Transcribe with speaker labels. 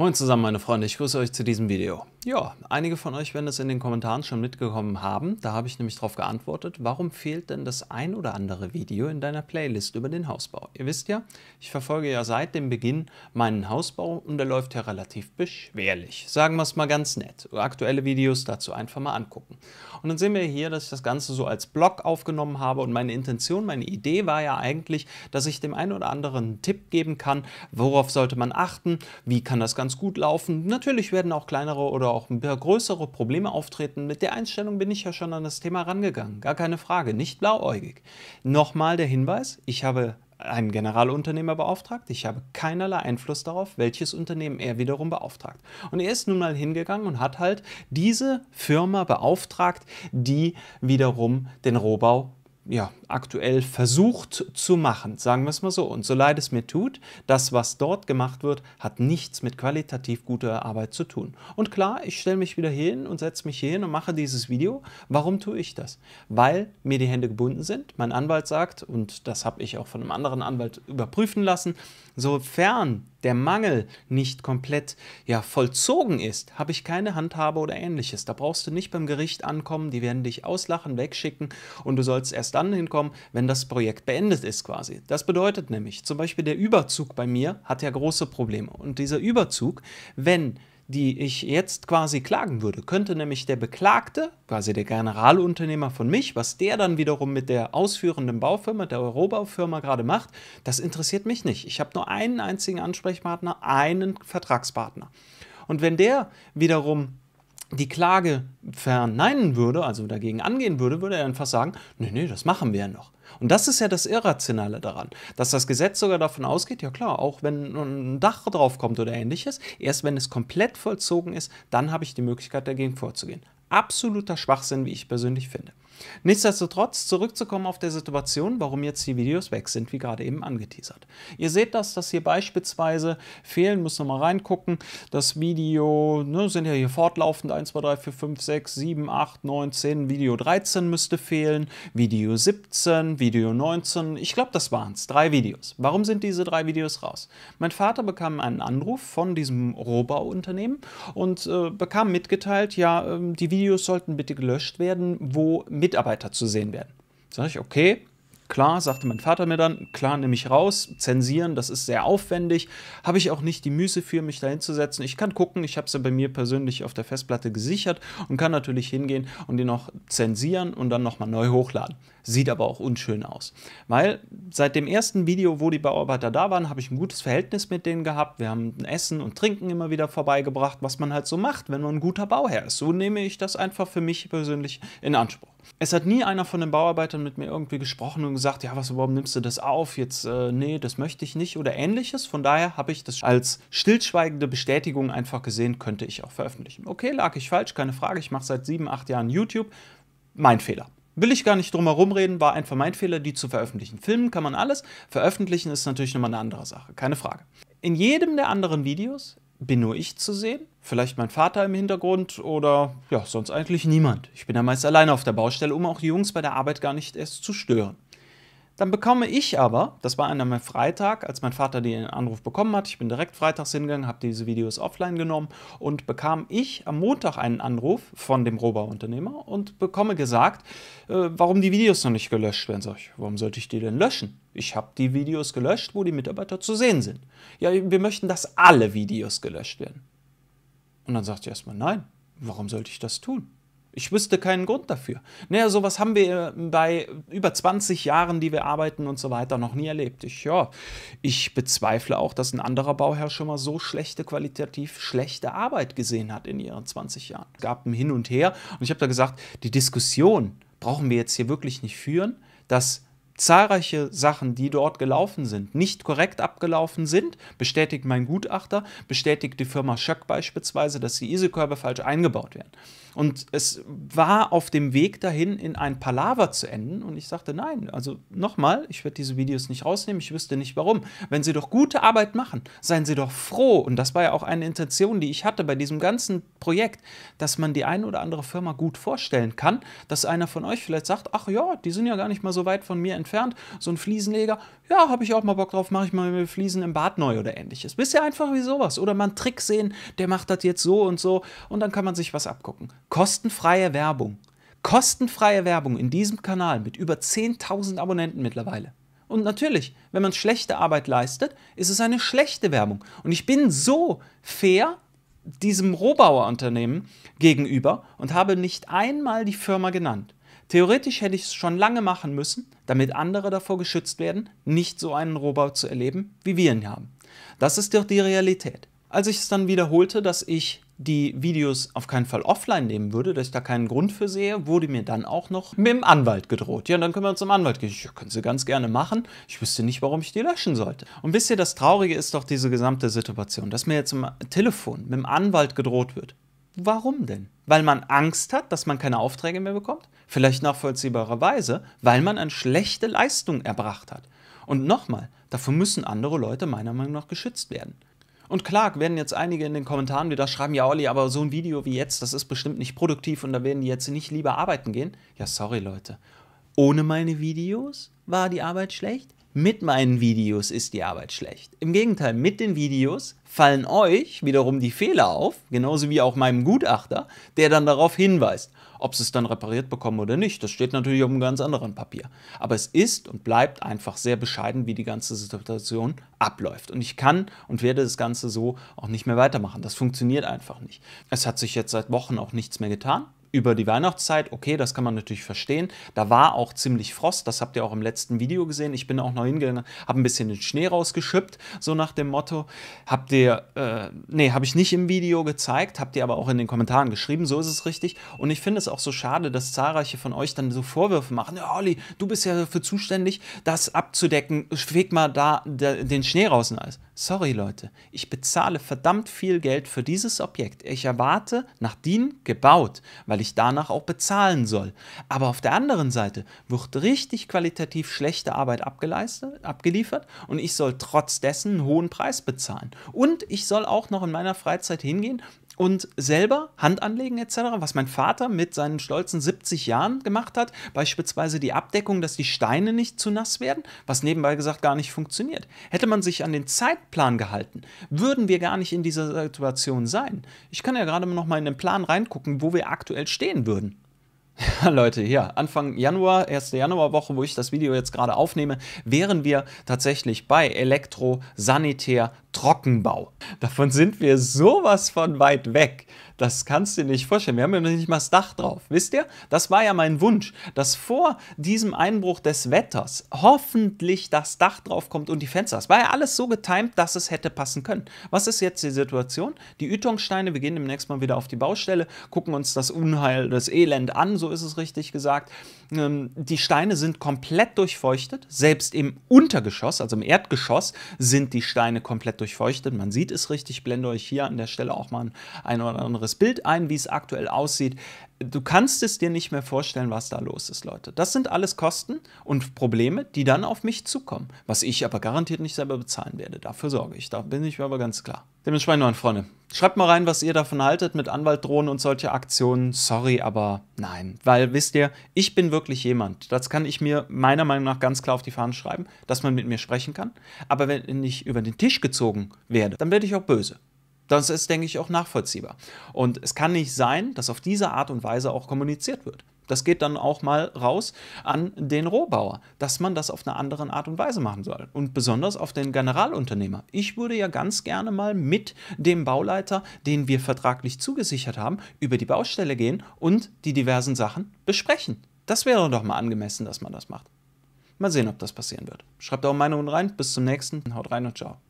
Speaker 1: Moin zusammen meine Freunde, ich grüße euch zu diesem Video. Ja, einige von euch werden es in den Kommentaren schon mitgekommen haben. Da habe ich nämlich darauf geantwortet, warum fehlt denn das ein oder andere Video in deiner Playlist über den Hausbau? Ihr wisst ja, ich verfolge ja seit dem Beginn meinen Hausbau und der läuft ja relativ beschwerlich. Sagen wir es mal ganz nett. Aktuelle Videos dazu einfach mal angucken. Und dann sehen wir hier, dass ich das Ganze so als Blog aufgenommen habe und meine Intention, meine Idee war ja eigentlich, dass ich dem einen oder anderen einen Tipp geben kann, worauf sollte man achten, wie kann das ganz gut laufen. Natürlich werden auch kleinere oder oder auch ein paar größere Probleme auftreten, mit der Einstellung bin ich ja schon an das Thema rangegangen. Gar keine Frage, nicht blauäugig. Nochmal der Hinweis, ich habe einen Generalunternehmer beauftragt. Ich habe keinerlei Einfluss darauf, welches Unternehmen er wiederum beauftragt. Und er ist nun mal hingegangen und hat halt diese Firma beauftragt, die wiederum den Rohbau ja, aktuell versucht zu machen, sagen wir es mal so. Und so leid es mir tut, das, was dort gemacht wird, hat nichts mit qualitativ guter Arbeit zu tun. Und klar, ich stelle mich wieder hin und setze mich hier hin und mache dieses Video. Warum tue ich das? Weil mir die Hände gebunden sind. Mein Anwalt sagt, und das habe ich auch von einem anderen Anwalt überprüfen lassen, sofern der Mangel nicht komplett ja, vollzogen ist, habe ich keine Handhabe oder ähnliches. Da brauchst du nicht beim Gericht ankommen, die werden dich auslachen, wegschicken und du sollst erst dann hinkommen, wenn das Projekt beendet ist quasi. Das bedeutet nämlich, zum Beispiel der Überzug bei mir hat ja große Probleme. Und dieser Überzug, wenn die ich jetzt quasi klagen würde, könnte nämlich der Beklagte, quasi der Generalunternehmer von mich, was der dann wiederum mit der ausführenden Baufirma, der Eurobaufirma gerade macht, das interessiert mich nicht. Ich habe nur einen einzigen Ansprechpartner, einen Vertragspartner. Und wenn der wiederum die Klage verneinen würde, also dagegen angehen würde, würde er einfach sagen, nee, nee, das machen wir ja noch. Und das ist ja das Irrationale daran, dass das Gesetz sogar davon ausgeht, ja klar, auch wenn ein Dach draufkommt oder ähnliches, erst wenn es komplett vollzogen ist, dann habe ich die Möglichkeit dagegen vorzugehen. Absoluter Schwachsinn, wie ich persönlich finde. Nichtsdestotrotz, zurückzukommen auf der Situation, warum jetzt die Videos weg sind, wie gerade eben angeteasert. Ihr seht das, dass hier beispielsweise fehlen, muss nochmal reingucken, das Video, ne, sind ja hier fortlaufend 1, 2, 3, 4, 5, 6, 7, 8, 9, 10, Video 13 müsste fehlen, Video 17, Video 19, ich glaube, das waren es, drei Videos. Warum sind diese drei Videos raus? Mein Vater bekam einen Anruf von diesem Rohbauunternehmen und äh, bekam mitgeteilt, ja, ähm, die Videos sollten bitte gelöscht werden, wo mit Mitarbeiter zu sehen werden. Sag ich, okay, klar, sagte mein Vater mir dann, klar, nehme ich raus, zensieren, das ist sehr aufwendig, habe ich auch nicht die Mühe für, mich da hinzusetzen. Ich kann gucken, ich habe es ja bei mir persönlich auf der Festplatte gesichert und kann natürlich hingehen und den noch zensieren und dann nochmal neu hochladen. Sieht aber auch unschön aus. Weil seit dem ersten Video, wo die Bauarbeiter da waren, habe ich ein gutes Verhältnis mit denen gehabt. Wir haben Essen und Trinken immer wieder vorbeigebracht, was man halt so macht, wenn man ein guter Bauherr ist. So nehme ich das einfach für mich persönlich in Anspruch. Es hat nie einer von den Bauarbeitern mit mir irgendwie gesprochen und gesagt, ja, was, warum nimmst du das auf? Jetzt, äh, nee, das möchte ich nicht oder ähnliches. Von daher habe ich das als stillschweigende Bestätigung einfach gesehen, könnte ich auch veröffentlichen. Okay, lag ich falsch, keine Frage. Ich mache seit sieben, acht Jahren YouTube. Mein Fehler. Will ich gar nicht drum herum reden, war einfach mein Fehler, die zu veröffentlichen. Filmen kann man alles, veröffentlichen ist natürlich nochmal eine andere Sache, keine Frage. In jedem der anderen Videos bin nur ich zu sehen, vielleicht mein Vater im Hintergrund oder ja, sonst eigentlich niemand. Ich bin ja meist alleine auf der Baustelle, um auch die Jungs bei der Arbeit gar nicht erst zu stören. Dann bekomme ich aber, das war an einem Freitag, als mein Vater den Anruf bekommen hat, ich bin direkt freitags hingegangen, habe diese Videos offline genommen und bekam ich am Montag einen Anruf von dem Rohbauunternehmer und bekomme gesagt, äh, warum die Videos noch nicht gelöscht werden. Sag ich, warum sollte ich die denn löschen? Ich habe die Videos gelöscht, wo die Mitarbeiter zu sehen sind. Ja, wir möchten, dass alle Videos gelöscht werden. Und dann sagt sie erstmal, nein, warum sollte ich das tun? Ich wüsste keinen Grund dafür. Naja, sowas haben wir äh, bei über 20 Jahren, die wir arbeiten und so weiter, noch nie erlebt. Ich, ja, ich bezweifle auch, dass ein anderer Bauherr schon mal so schlechte, qualitativ schlechte Arbeit gesehen hat in ihren 20 Jahren. Es gab ein Hin und Her und ich habe da gesagt, die Diskussion brauchen wir jetzt hier wirklich nicht führen, dass zahlreiche Sachen, die dort gelaufen sind, nicht korrekt abgelaufen sind, bestätigt mein Gutachter, bestätigt die Firma Schöck beispielsweise, dass die Isekörbe falsch eingebaut werden. Und es war auf dem Weg dahin, in ein Palaver zu enden. Und ich sagte, nein, also nochmal, ich werde diese Videos nicht rausnehmen, ich wüsste nicht warum. Wenn Sie doch gute Arbeit machen, seien Sie doch froh. Und das war ja auch eine Intention, die ich hatte bei diesem ganzen Projekt, dass man die eine oder andere Firma gut vorstellen kann, dass einer von euch vielleicht sagt, ach ja, die sind ja gar nicht mal so weit von mir entfernt entfernt, so ein Fliesenleger, ja, habe ich auch mal Bock drauf, mache ich mal mit Fliesen im Bad neu oder ähnliches. Bist ja einfach wie sowas. Oder mal einen Trick sehen, der macht das jetzt so und so und dann kann man sich was abgucken. Kostenfreie Werbung. Kostenfreie Werbung in diesem Kanal mit über 10.000 Abonnenten mittlerweile. Und natürlich, wenn man schlechte Arbeit leistet, ist es eine schlechte Werbung. Und ich bin so fair diesem Rohbauerunternehmen gegenüber und habe nicht einmal die Firma genannt. Theoretisch hätte ich es schon lange machen müssen, damit andere davor geschützt werden, nicht so einen Rohbau zu erleben, wie wir ihn haben. Das ist doch die Realität. Als ich es dann wiederholte, dass ich die Videos auf keinen Fall offline nehmen würde, dass ich da keinen Grund für sehe, wurde mir dann auch noch mit dem Anwalt gedroht. Ja, dann können wir zum Anwalt gehen. Ja, können Sie ganz gerne machen. Ich wüsste nicht, warum ich die löschen sollte. Und wisst ihr, das Traurige ist doch diese gesamte Situation, dass mir jetzt im Telefon mit dem Anwalt gedroht wird. Warum denn? Weil man Angst hat, dass man keine Aufträge mehr bekommt? Vielleicht nachvollziehbarerweise, weil man eine schlechte Leistung erbracht hat. Und nochmal, dafür müssen andere Leute meiner Meinung nach geschützt werden. Und klar, werden jetzt einige in den Kommentaren wieder schreiben, ja Olli, aber so ein Video wie jetzt, das ist bestimmt nicht produktiv und da werden die jetzt nicht lieber arbeiten gehen. Ja, sorry Leute. Ohne meine Videos war die Arbeit schlecht? mit meinen Videos ist die Arbeit schlecht. Im Gegenteil, mit den Videos fallen euch wiederum die Fehler auf, genauso wie auch meinem Gutachter, der dann darauf hinweist. Ob sie es dann repariert bekommen oder nicht, das steht natürlich auf einem ganz anderen Papier. Aber es ist und bleibt einfach sehr bescheiden, wie die ganze Situation abläuft. Und ich kann und werde das Ganze so auch nicht mehr weitermachen. Das funktioniert einfach nicht. Es hat sich jetzt seit Wochen auch nichts mehr getan über die Weihnachtszeit, okay, das kann man natürlich verstehen. Da war auch ziemlich Frost, das habt ihr auch im letzten Video gesehen. Ich bin auch noch hingegangen, habe ein bisschen den Schnee rausgeschippt, so nach dem Motto. Habt ihr, äh, nee, habe ich nicht im Video gezeigt, habt ihr aber auch in den Kommentaren geschrieben, so ist es richtig. Und ich finde es auch so schade, dass zahlreiche von euch dann so Vorwürfe machen. Ja, Olli, du bist ja dafür zuständig, das abzudecken. schweg mal da den Schnee raus. Nice. Sorry Leute, ich bezahle verdammt viel Geld für dieses Objekt. Ich erwarte nach DIN gebaut, weil ich danach auch bezahlen soll. Aber auf der anderen Seite wird richtig qualitativ schlechte Arbeit abgeleistet, abgeliefert und ich soll trotz dessen einen hohen Preis bezahlen. Und ich soll auch noch in meiner Freizeit hingehen und selber Hand anlegen etc., was mein Vater mit seinen stolzen 70 Jahren gemacht hat, beispielsweise die Abdeckung, dass die Steine nicht zu nass werden, was nebenbei gesagt gar nicht funktioniert. Hätte man sich an den Zeitplan gehalten, würden wir gar nicht in dieser Situation sein. Ich kann ja gerade noch mal in den Plan reingucken, wo wir aktuell stehen würden. Ja, Leute, hier, Anfang Januar, erste Januarwoche, wo ich das Video jetzt gerade aufnehme, wären wir tatsächlich bei Elektro, Sanitär, Trockenbau. Davon sind wir sowas von weit weg. Das kannst du dir nicht vorstellen. Wir haben ja noch nicht mal das Dach drauf. Wisst ihr? Das war ja mein Wunsch, dass vor diesem Einbruch des Wetters hoffentlich das Dach drauf kommt und die Fenster. Es war ja alles so getimt, dass es hätte passen können. Was ist jetzt die Situation? Die Ütungssteine, wir gehen demnächst mal wieder auf die Baustelle, gucken uns das Unheil, das Elend an, so ist es richtig gesagt. Ähm, die Steine sind komplett durchfeuchtet. Selbst im Untergeschoss, also im Erdgeschoss, sind die Steine komplett durchfeuchtet. Man sieht es richtig. Ich blende euch hier an der Stelle auch mal ein, ein oder anderes Bild ein, wie es aktuell aussieht du kannst es dir nicht mehr vorstellen, was da los ist, Leute. Das sind alles Kosten und Probleme, die dann auf mich zukommen, was ich aber garantiert nicht selber bezahlen werde. Dafür sorge ich, da bin ich mir aber ganz klar. Dementsprechend, meine Freunde, schreibt mal rein, was ihr davon haltet mit Anwaltdrohnen und solche Aktionen. Sorry, aber nein. Weil, wisst ihr, ich bin wirklich jemand, das kann ich mir meiner Meinung nach ganz klar auf die Fahnen schreiben, dass man mit mir sprechen kann. Aber wenn ich über den Tisch gezogen werde, dann werde ich auch böse. Das ist, denke ich, auch nachvollziehbar. Und es kann nicht sein, dass auf diese Art und Weise auch kommuniziert wird. Das geht dann auch mal raus an den Rohbauer, dass man das auf eine andere Art und Weise machen soll. Und besonders auf den Generalunternehmer. Ich würde ja ganz gerne mal mit dem Bauleiter, den wir vertraglich zugesichert haben, über die Baustelle gehen und die diversen Sachen besprechen. Das wäre doch mal angemessen, dass man das macht. Mal sehen, ob das passieren wird. Schreibt eure Meinungen rein. Bis zum nächsten. Haut rein und ciao.